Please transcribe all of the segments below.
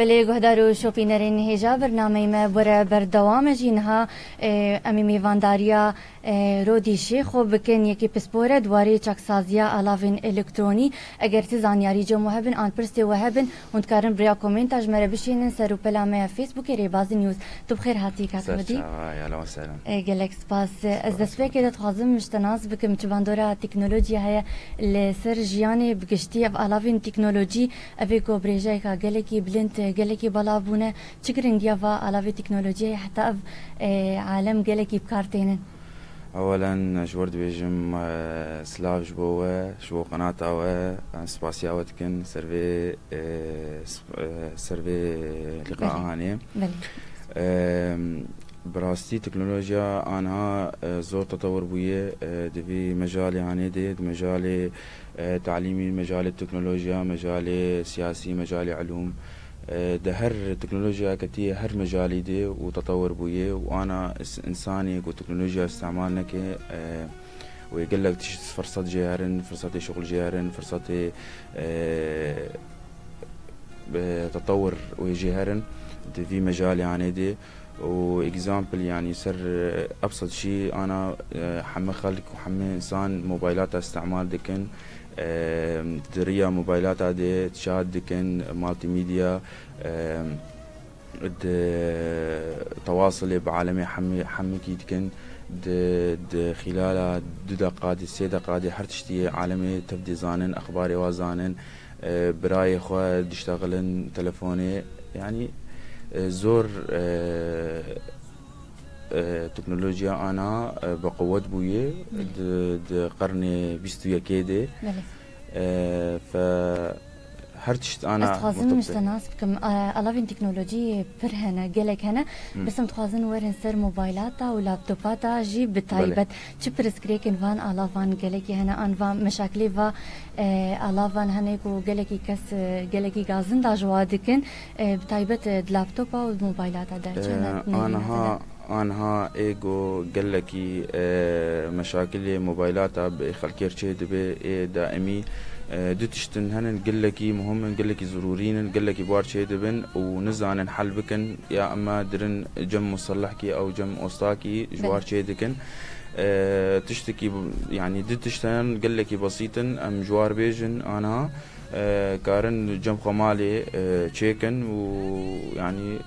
بله گهدار و شوپینرین هیجا برنامه ما بر بردوام جینها امی میوانداریا رودی شیخ و بکن یکی پسپوره دواری چکسازیا الاوین الکترونی اگر تی زانیاری جو محبن آن پرستی وحبن هند کارن بریا کومنت اج مره بشینن سر پلامه فیسبوک ری بازی نیوز تو بخیر هاتی کات مدی سلام سلام گلکس پاس از دست بکرد خوازم مشتناز بکم چباندورا تکنولوژی های لسر جیانی بگشتی اف الاوین تکنولوژی اوی گوبریجای که گلکی بلند گەلێکی بەڵاوبوونە چ گرنگیەوە ئالاوی تەکنۆلۆژیای حتا اه، عالم گەلێکی بکارتێنن. اولا جورد بيجم اه، سلاف بوه شو قناة او اه، سباسيا وتكن سيرفي سيرفي لقاء هاني براستي تكنولوجيا انها زور تطور بويه دبي مجال هاني دي مجال تعليمي مجال التكنولوجيا مجال سياسي مجال علوم ده هر تكنولوجيا كتير هر مجال دي وتطور بويه وانا انساني وتكنولوجيا استعمالنا كي أه ويقول لك فرصات جيارن فرصات شغل جيارن فرصات اه،, أه تطور وجيارن في مجال يعني دي و اكزامبل يعني سر ابسط شيء انا حمي اه، خلق وحمي انسان موبايلات استعمال دكن تريا موبايلات عادي تشاهد دكن مالتي ميديا د تواصلي بعالمي حمي حمكي دكن د د خلال دو دقادي سي دقادي هر تشتي عالمي تبدي زانن اخباري وازانن براي خو دشتغلن تلفوني يعني زور تكنولوجيا انا آه، بقوات بويا قرن 21 كيدي نعم. آه، ف هرتشت انا تخازن مش تناسبكم الافين آه، تكنولوجي بر هنا قالك هنا بس متخازن ورن سر موبايلاتا ولابتوباتا جي بتايبت تشبرس كريكن فان الافان قالك هنا فان مشاكلي فا الافان هناك وقالك كاس قالك غازن دا جوادكن بتايبت لابتوبا وموبايلاتا دا انا ها آنها ایگو گلکی اه، مشاکل موبایلات خلکیر چه دبه اه، دائمی اه، دو تشتن هنن قلكي مهمن قلكي ضروريين قلكي بوار شي دبن ونزانن حل بكن يا اما درن جم مصلحكي او جم اوسطاكي جوار شي دكن تشتكي يعني دو تشتن قلكي بسيطن ام جوار بيجن انا كارن جم خمالي تشيكن ويعني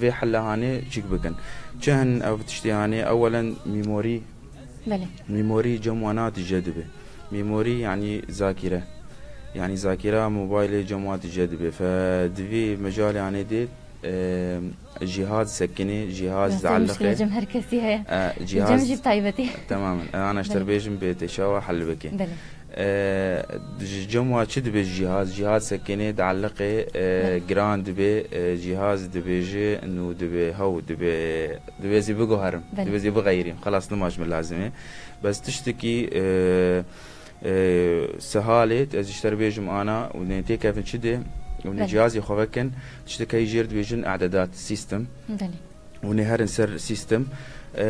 في حل هاني جيك بكن شهن او تشتي هاني اولا ميموري بلي ميموري جموانات جذبه ميموري يعني ذاكره يعني ذاكره موبايل جموانات جذبه فدفي مجال يعني دي اه، جهاز سكني جهاز علقه اه، جم هركسي هي جهاز جم جيب طيبتي تماما انا اشتر بيجم بيتي شاو حل بكي بلي. جمع چی دبی جهاز جهاز سکنه تعلق گران دبی جهاز دبی جه نو دبی هاو دبی دبی زی بگو هرم دبی زی بغیریم خلاص نماش من لازمه بس تشتکی سهالت از اشتر بیجم آنا و نتی کفن چی ده و نجهازی خوکن تشتکی جرد بیجن اعدادات سیستم و نهرن سر سیستم أه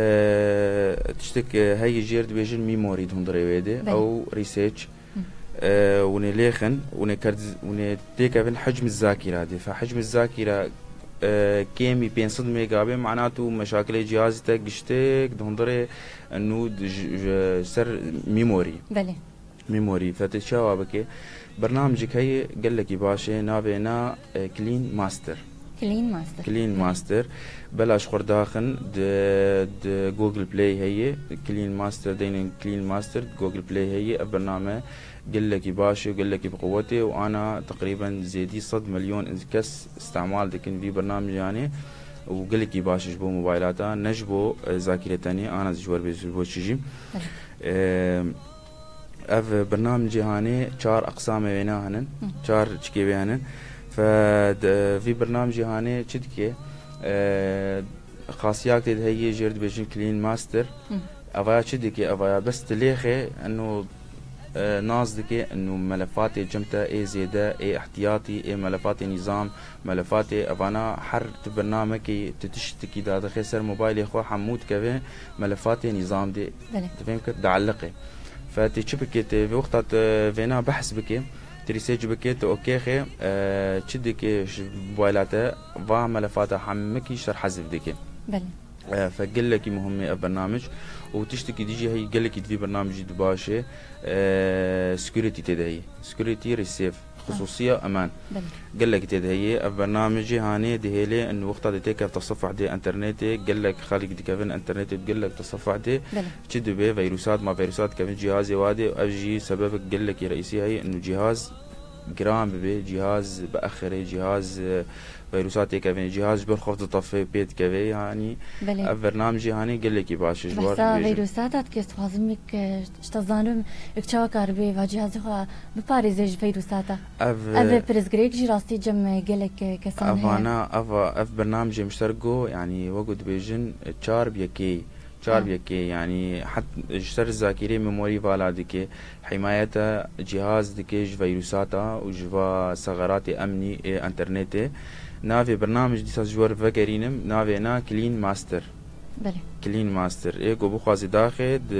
تشتك آه، هاي جيرد بيجن ميموري دون دريويدي او ريسيرش آه، وني ليخن وني كرد وني تيكا بين حجم الذاكره دي فحجم الذاكره آه كيمي 500 ميجا بي معناته مشاكل جهاز تك جشتك انه سر ميموري بلي ميموري فتشاوبك برنامجك هي قال لك باشا نابينا كلين آه، ماستر كلين ماستر كلين ماستر بلاش شخور داخن د د جوجل بلاي هي كلين ماستر دين كلين ماستر جوجل بلاي هي البرنامج قال لك باش قال لك بقوتي وانا تقريبا زيدي صد مليون كس استعمال لكن في برنامج يعني وقال لك باش جبو موبايلاتا نجبو ذاكره ثانيه انا زجور بيزبو تشجي اف برنامجي هاني 4 اقسام بينا هنن 4 تشكي بينا في برنامجي هاني تشدكي اه، خاصيات هي جيرد بيجين كلين ماستر افايا تشدكي افايا بس تليخي انه اه، نازدكي انه ملفاتي جمتا اي زيدا اي احتياطي اي ملفاتي نظام ملفاتي افانا حر تبرنامكي تتشتكي دا دخسر موبايلي خو حمود كفي ملفاتي نظام دي تفهم كت دعلقي فتشبكي في وقتها اه، فينا بحث بكي تريسي جبكيت اوكيخي أه تشدكي بوالاتا وعمل فاتا حمكي شر حزب ديكي بله أه فقال لك مهمة برنامج وتشتكي ديجي هي قال لك دي برنامج دي باشي أه سكيورتي تدعي سكيورتي ريسيف خصوصية آه. أمان قال لك هي برنامجي هاني دهيلي أنه وقتها دي تيكا تصفح دي انترنتي قال لك خالق دي كافين انترنتي قال لك تصفح دي تشد بيه فيروسات ما فيروسات كافين جهازي وادي أجي سببك قال لك رئيسي هي أنه جهاز گران ببی جهاز باخره جهاز فيروسات كافي جهاز بالخوف تطفي بيت كافي يعني برنامج يعني قال لك باش جوار بس فيروسات كي تخازمك شتزانم اكتشا كاربي وجهاز خو بباريز فيروسات اف اف بريز جريك جي راستي جم قال لك كسان اف انا اف اف برنامج مشتركو يعني وقت بيجن تشارب يكي چار بيكي يعني حتى جسر الذاكرة ميموري فالا ديكي حماية جهاز ديكي جوا فيروساتا وجوا ثغرات أمني انترنت نافي برنامج ديسا جوار فكرينم نافي نا كلين ماستر بله كلين ماستر ايه جو بخوازي داخل د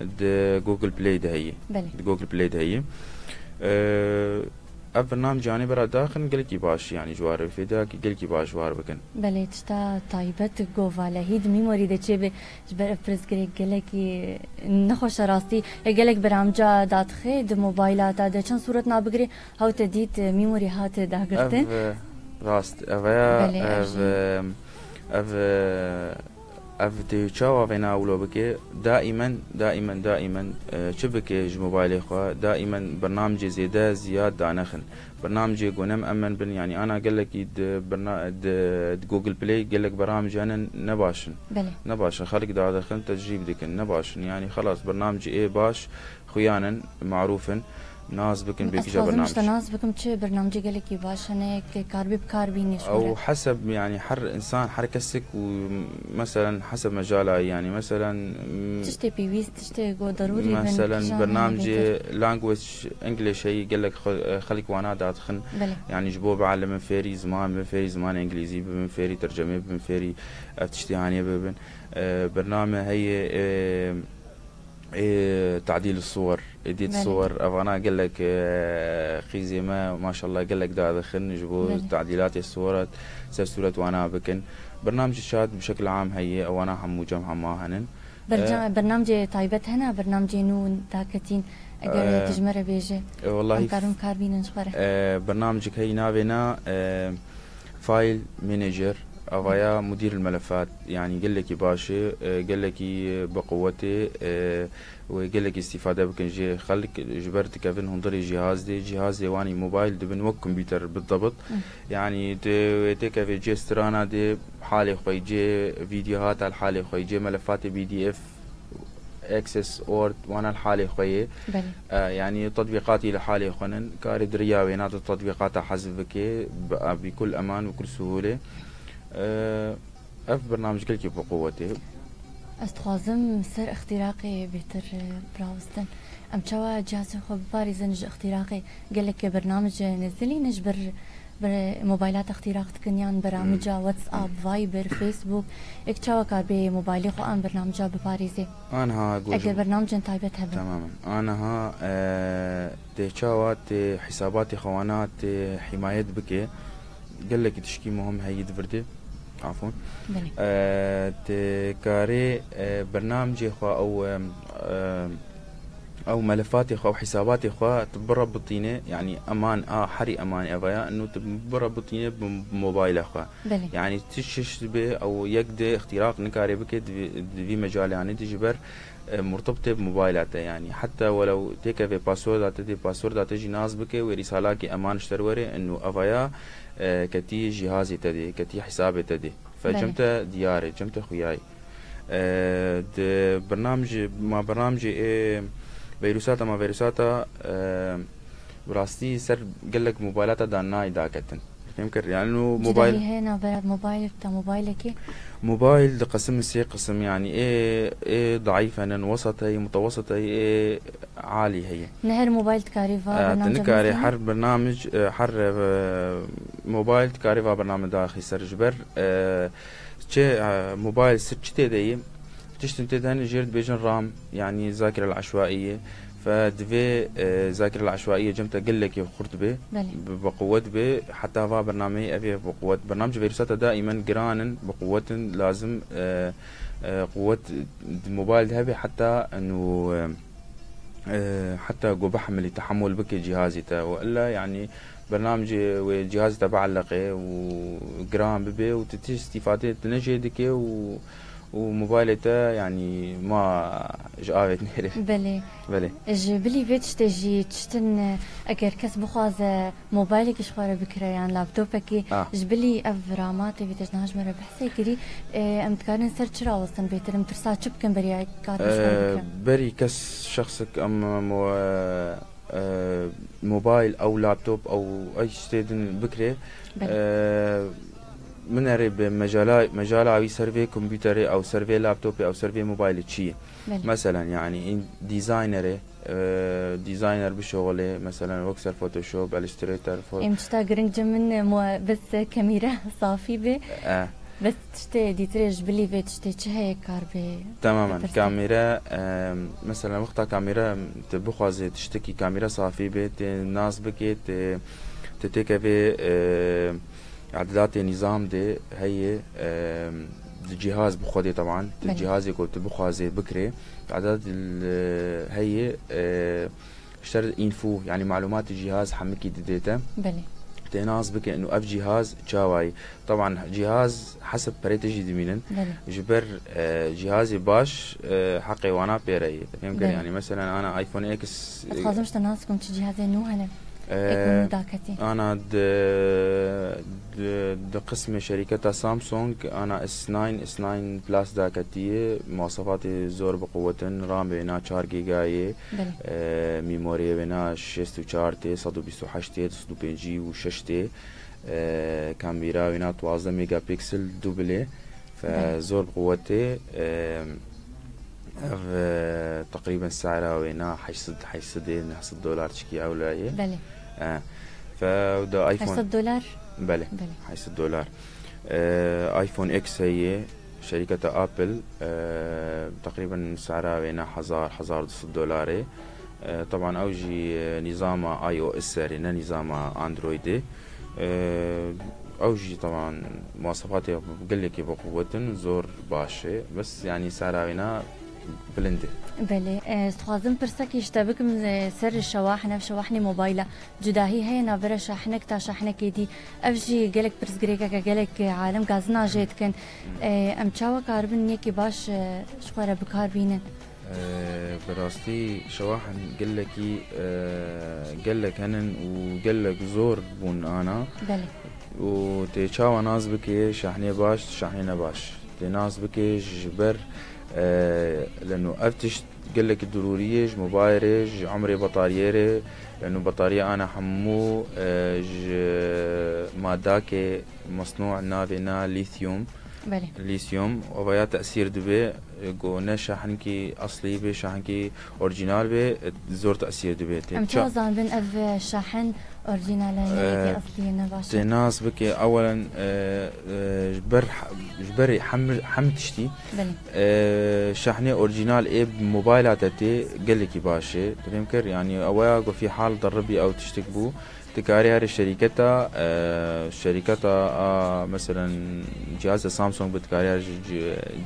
د جوجل بلاي ده هي بله جوجل بلاي ده هي ev bi nam canê bera daxin gelekî baş yanî ciwarê fêda ki gelekî baş war bikin. Belê tişta taybet govalehî di mîmorî de çêbê ji ber ev pirsgirê gelekî nexweşa rastî e gelek beramca datixê di mobayla da de çend suret nabigirê hewte dît e, mîmorî hate dagirtin. E rast ev e ev ev اولو ولوبكي دائما دائما دائما آه، شبكة موبايلي خوا دائما برنامج زيادة زياد دانخن برنامج قونم امن بن يعني انا قال لك برنا جوجل بلاي قال لك برامج انا نباشن بلي. نباشن خلق دا دخن تجريب ديكن نباشن يعني خلاص برنامج اي باش خيانا معروفن ناس بكم بيجا برنامج ناس بكم شي برنامجي قال لك باش انا كار بي بكار او حسب يعني حر انسان كسك ومثلا حسب مجالها يعني مثلا تشتي بي ويز تشتي جو ضروري مثلا برنامجي لانجويج انجلش هي قال لك خليك وانا داتخن يعني جبوا بعلم فيري زمان من فيري زمان انجليزي من فيري ترجمه من فيري تشتي هانيه ببن اه، برنامج هي إيه تعديل الصور اديت صور افانا قال لك آه، خيزي ما شاء الله قال لك ده دخلني جبوز تعديلات الصورات سبسولت وانا بكن برنامج الشاد بشكل عام هي وانا حمو جمع ما هنن آه، برنامج برنامج هنا برنامج نون تاكتين اگر آه، تجمره بيجي إيه، والله كارم كار بينا برنامجك هي نابنا فايل مانجر أغايا مدير الملفات يعني قال لك باشا آه، قال لك بقوتي آه، وقال لك استفادة بكن جي خلق جبرت كافن هنضري جهاز دي جهاز دي واني موبايل دبن وك كمبيوتر بالضبط يعني دي تي كافي جي سترانا دي حالي خوي جي فيديوهات على حالي خوي جي ملفات بي دي اف اكسس اورد وانا لحالي خويا آه يعني تطبيقاتي لحالي خنن كاردريا رياوي نادي التطبيقات حزبك بكل امان وكل سهوله اف برنامج كلكي بقوته استخوازم سر اختراقي بيتر براوستن ام شوا جهاز خو بباري زنج اختراقي قال لك برنامج نزلي نجبر موبايلات اختراق تكنيان برامجا واتساب فايبر فيسبوك اك شوا كار بي موبايلي خو ام برنامجا بباريزي انا ها اقول برنامج تايبت هبن تماما انا ها أه تي حساباتي خوانات حمايت بكي gelekî tişkî muhim heyî divirde عفوا تكاري برنامجي خوا او او ملفاتي او حساباتي اخو تبربطيني يعني امان اه حري امان ابايا انه تبربطيني بموبايل اخو بلي. يعني تشش به او يقدر اختراق نكاري بك في مجال يعني تجبر آه، مرتبطه بموبايلاته يعني حتى ولو تيك في باسورد تدي باسورد تجي ناس بك ورسالاكي امان اشتروري انه افايا آه، كتي جهازي تدي كتي حسابي تدي فجمت دياري جمت خوياي آه برنامج ما برنامجي إيه فيروساتا ما فيروساتا براستي سر قال لك موبايلاتا داناي دا كتن يمكن يعني انه موبايل هنا بلد موبايل بتاع موبايلك موبايل قسم سي قسم يعني ايه ايه ضعيف انا وسط هي متوسط هي ايه عالي هي نهر موبايل تكاريفا آه تنكاري حر برنامج آه، حر آه، موبايل تكاريفا برنامج داخل سر جبر آه, آه، موبايل ست دي بتشتم تاني جيرد بيجن رام يعني الذاكرة العشوائية فدفي ذاكرة العشوائية آه، جمتا قل لك خرط به بقوة به حتى هذا برنامج أبي بقوة برنامج فيروساته دائما قران بقوة لازم آه، آه، قوة الموبايل هبي حتى انه حتى قو بحمل تحمل بك جهازي تا والا يعني برنامجي تبع تبعلقه وجرام ببي وتتي استفادة تنجي دكي و وموبايلي تا يعني ما جاوت نهري بلي بلي جبلي بيت تجي تشتن اگر كس بخواز موبايلك شخوره بكرا يعني لابتوبك آه. جبلي افراماتي بيت نهاج مره بحسي كري ام تكارن سر تشرا وصن بيت ام ترسا تشب كم بري كات أه بري كس شخصك ام مو آه،, أه موبايل او لابتوب او اي شتي بكري أه من بمجالا مجال عوي سيرفي كمبيوتري او سيرفي لابتوب او سيرفي موبايل تشي مثلا يعني ديزاينري آه، ديزاينر بشغله مثلا وكسر فوتوشوب الستريتر فور انستغرام جمن بس كاميرا صافي بي آه. بس تشتي دي تريج بلي في تشتي تشهي كاربي تماما كاميرا مثلا وقتها كاميرا تبخوازي تشتكي كاميرا صافي بيت ناس بكيت تتكفي اعدادات يعني نظام دي هي الجهاز بخودي طبعا الجهاز يكون بخوازي بكري اعداد آه، هي آه، اشترد انفو يعني معلومات الجهاز حمكي ديتا بلي تناز بك انه اف جهاز تشاواي طبعا جهاز حسب بريتجي دمينن جبر آه، جهازي باش حقي وانا بيري يمكن يعني مثلا انا ايفون اكس تخازمش تناسكم هذا نو هلا إيه، إيه، داكتي انا د د قسم شركه سامسونج انا اس 9 اس 9 بلس داكتي مواصفاتي زور بقوتن رام بينا 4 جيجا آه ميموري بينا 64 تي 128 تي 256 جي و 6 تي كاميرا بينا 12 ميجا بكسل دوبلي فزور بقوتي آه تقريبا سعرها وينها حيصد حيصد ايه حيصد دولار تشكي او لا ايه بله اه ايفون حيصد دولار بله بله حيصد دولار آه ايفون اكس هي شركة ابل آه تقريبا سعرها بين حزار حزار ونص دولار آه طبعا اوجي آه، نظام اي او اس رينا نظام اندرويد آه اوجي طبعا مواصفاتها قلك بقوة زور باشا بس يعني سعرها هنا بلندي بله آه، سخوازم پرسکی اشتبک من آه، سر شواحن اف شواحن جدا هي هي نابر شاحنك تا شاحنك دي اف جی گلک پرسگریکا که گلک عالم غازنا جيت كان ام تشاوا كاربن یکی باش آه، شخوره بكاربين براستي شواحن قلكي قلك هنن وقلك زور بون انا بلي و تي تشاوا ناس بكي شاحنه باش شاحنه باش تي ناس بكي جبر آه، لانه افتش قال لك الدروريج مبايرج عمري بطارييري لانه بطاريه انا حمو آه، ماداكي مصنوع نافينا ليثيوم ليثيوم وبيا تاثير دبي جو شاحنکی اصلي بشحنكي اورجينال بي به زور تاثیر دبی امتیازان بن اف شاحن اوريجينال آه، اصليه نبع ناس بك اولا آه، آه، جبر جبري حم تشتي شحنه اورجينال اي بموبايلاتي قال لك باشي تفهم يعني اوا في حال ضربي او تشتكبو بو ابتكاري هاري الشركة الشركة آه، آه، مثلا جهاز سامسونج ابتكاري هاري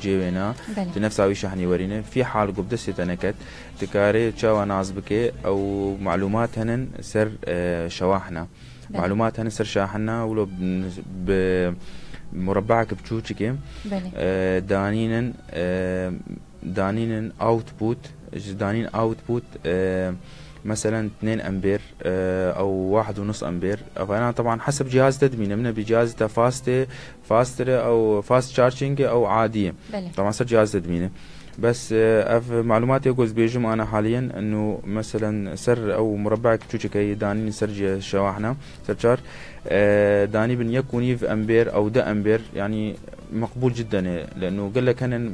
جيوينا تنفس عوي شحني ورينا في حال قبضة ستنكت ابتكاري تشاوى بكي او معلومات هنن سر آه، شواحنا معلومات هنن سر شاحنا ولو ب مربعك دانين دانينا دانينا اوتبوت دانين اوتبوت مثلا 2 امبير آه، او واحد ونص امبير فانا طبعا حسب جهاز تدمينه من بجهاز فاست فاست او فاست تشارجنج او عاديه بلي. طبعا صار جهاز تدمينه بس آه، في معلوماتي يقول بيجم انا حاليا انه مثلا سر او مربع كي داني سر شواحنا سرشار آه، داني بن يف امبير او دا امبير يعني مقبول جدا لانه قال لك انا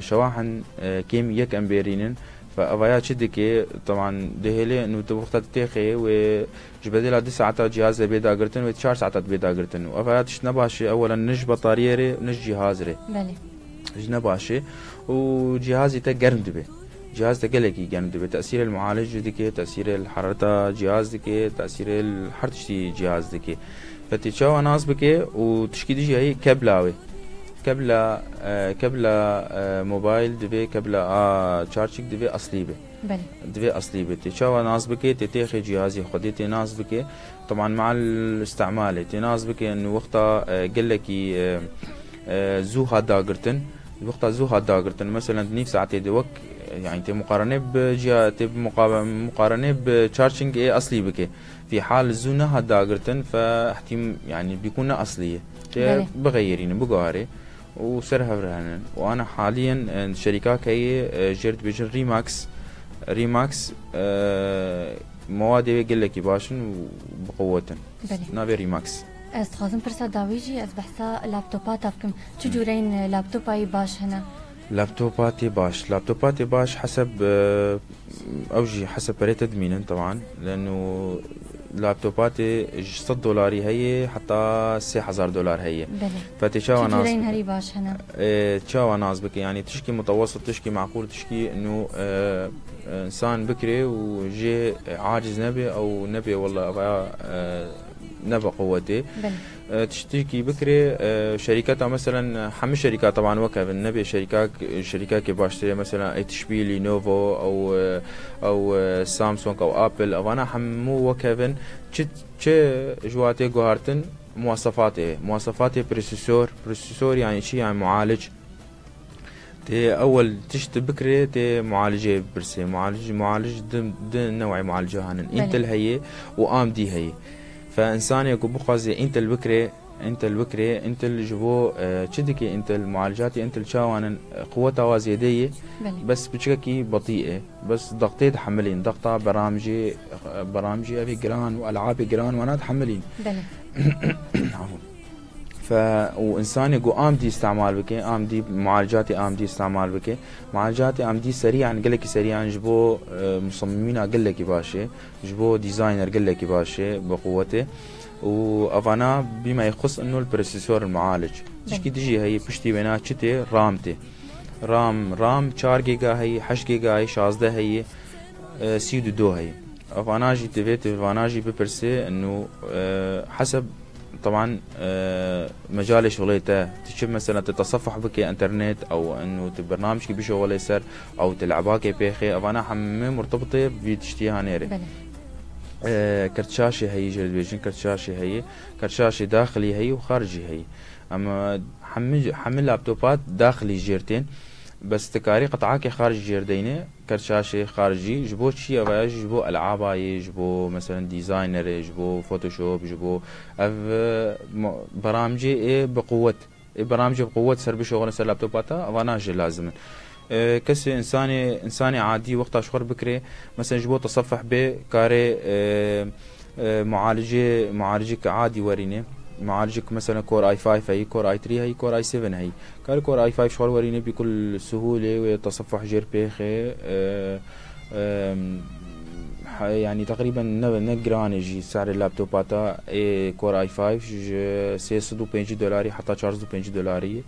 شواحن كيم يك امبيرين فأفايا تشدكي طبعا دهيلي انو تبوختا تيخي و جبدلا دي ساعتا جهاز بيدا قرتن و تشار ساعتا بيدا قرتن وأفايا تشنباشي أولا نج بطاريري نج جهازري بلي جنباشي وجهازي تا قرم دبي جهاز تقلقي يعني دبي تأثير المعالج دكي تأثير الحرارة جهاز دكي تأثير الحرتشتي جهاز دكي فتشاو ناس بكي وتشكيدي جاي كبلاوي كبلا آه، كبلا آه، موبايل دبي كبلا تشارجك دبي اصلي به بله دوی اصلی به تشاو ناز بکی جهازي جهازی خودی تی طبعا مع الاستعمال تی ناز بکی انه وقتا آه، قال لك زوها داغرتن وقتا زوها داغرتن مثلا نيف ساعتي دوك يعني تي مقارنه بجهه تي مقارنه بتشارجنج اي اصلي بك في حال زونها داغرتن فاحتم يعني بيكون اصليه بغيرين بقاري وسرها برهن يعني. وانا حاليا آه، شركاك كي آه، جرد بجر ريماكس ريماكس آه، مواد يقول لك باشن وبقوتن نابي ريماكس از خازم پرسا داویجی از بحثا لپتوپا تفکم چه جورین لپتوپای باش هنا؟ لابتوباتي باش لابتوباتي باش حسب اوجي حسب بريت ادمين طبعا لانه اللابتوبات 6 دولاري هي حتى 3000 دولار هي بلى فتشاوى ناس هري باش هنا اه ناس بك يعني تشكي متوسط تشكي معقول تشكي انه آه، انسان بكري وجي عاجز نبي او نبي والله نبا قوتي آه، تشتكي بكري آه، شركات مثلا حم شركات طبعا وكا بالنبي شركات شركات كي باشتري مثلا اتش بي لينوفو او او آه، سامسونج او ابل او انا حمو وكا تش جواتي جوارتن مواصفاته مواصفاته بروسيسور بروسيسور يعني شي يعني معالج تي اول تشت بكري تي معالجه برسي معالج معالج دم دم نوعي معالجه هان انتل هي وام دي هي فانسان يكو بخزي انت البكري انت البكري انت اللي جبو تشدكي آه، انت المعالجات انت الشاوان آه، قوتها وازيدية بس بتشككي بطيئة بس ضغطي تحملين ضغطة برامجي آه، برامجي ابي جران والعاب جران وانا تحملين ف وانسان يقول ام دي استعمال بك ام دي معالجاتي ام دي استعمال بك معالجاتي ام دي سريعا قال لك سريعا جبو آه، مصممين قال لك باشي جبو ديزاينر قال لك باشي بقوته وافانا بما يخص انه البروسيسور المعالج تشكي تجي هي بشتي بينات شتي رامتي رام رام 4 جيجا هي 8 جيجا هي 16 هي آه، سي دو دو هي في تفيت افاناجي بيبرسي انه آه، حسب طبعا آه، مجال شغلته تشم مثلا تتصفح بك انترنت او انه برنامجك بشغل يسر او تلعباك بيخي انا حمي مرتبطه هانيري آه، كرت شاشه هي جلد هي كرت شاشه هي كرت شاشه داخلي هي وخارجي هي اما حمل حمل لابتوبات داخلي جيرتين تكاري قطعاكي خارج جيرديني كرشاشي خارجي جبو شي چی جبو ji جبو مثلا ديزاينر جبو فوتوشوب جبو اف برامجي اي ji اي برامجي بەرامجێ ئێ بقوت بەرامجێ بقوت سەر بشۆغنە سەر كسي انساني انساني عادي وقتها شخر بكري مثلا جبو تصفح بكاري كاري إيه، إيه، معالجي كعادي وريني معالجك مثلا كور اي 5 هي كور اي 3 هي كور اي 7 هي قال كور اي 5 شعور وريني بكل سهوله وتصفح جير بيخي أه يعني تقريبا نجران يجي سعر اللابتوب هذا إيه، كور اي 5 سيس دو بينجي دولاري حتى تشارز دو بينجي دولاري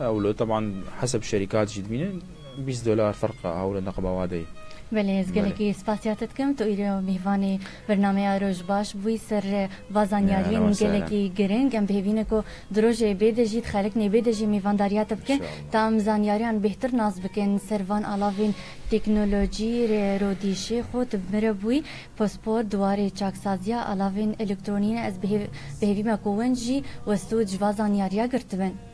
او طبعا حسب شركات جدمين 20 دولار فرقه او نقبه وادي بله گلکی سپاسیاتت کم تو ایرو میهوانی برنامه روش باش بوی سر وازانیارین گلکی گرنگ ام بهوینه کو دروژ بیدجید خلق نه بیدجی میهوانداریات بکن تام زانیاریان بهتر ناز بکن سروان علاوین تکنولوژی رودیشی خود مربوی پاسپورت دوار چاکسازیا علاوین الکترونین از بهوی مکوونجی وستو جوازانیاریا گرتبن